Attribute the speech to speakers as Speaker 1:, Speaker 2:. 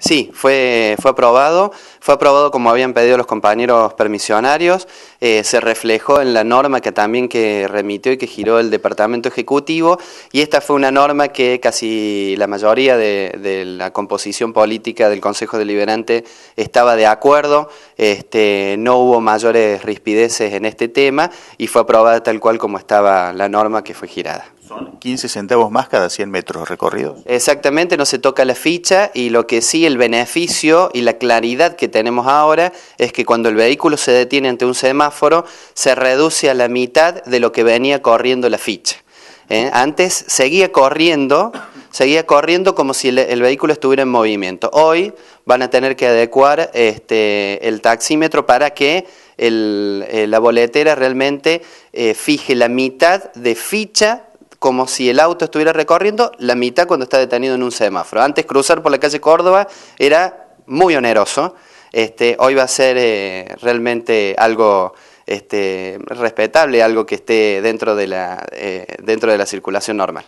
Speaker 1: Sí, fue, fue aprobado. Fue aprobado como habían pedido los compañeros permisionarios. Eh, se reflejó en la norma que también que remitió y que giró el Departamento Ejecutivo. Y esta fue una norma que casi la mayoría de, de la composición política del Consejo Deliberante estaba de acuerdo. Este, no hubo mayores rispideces en este tema y fue aprobada tal cual como estaba la norma que fue girada.
Speaker 2: Son 15 centavos más cada 100 metros recorridos.
Speaker 1: Exactamente, no se toca la ficha y lo que sí el beneficio y la claridad que tenemos ahora es que cuando el vehículo se detiene ante un semáforo se reduce a la mitad de lo que venía corriendo la ficha. ¿eh? Antes seguía corriendo seguía corriendo como si el, vehículo estuviera en movimiento. Hoy van a tener que adecuar este, el taxímetro para que eh, la boletera realmente eh, fije la mitad de ficha como si el auto estuviera recorriendo la mitad cuando está detenido en un semáforo. Antes cruzar por la calle Córdoba era muy oneroso. Este, hoy va a ser eh, realmente algo este, respetable, algo que esté dentro de dentro de la circulación normal.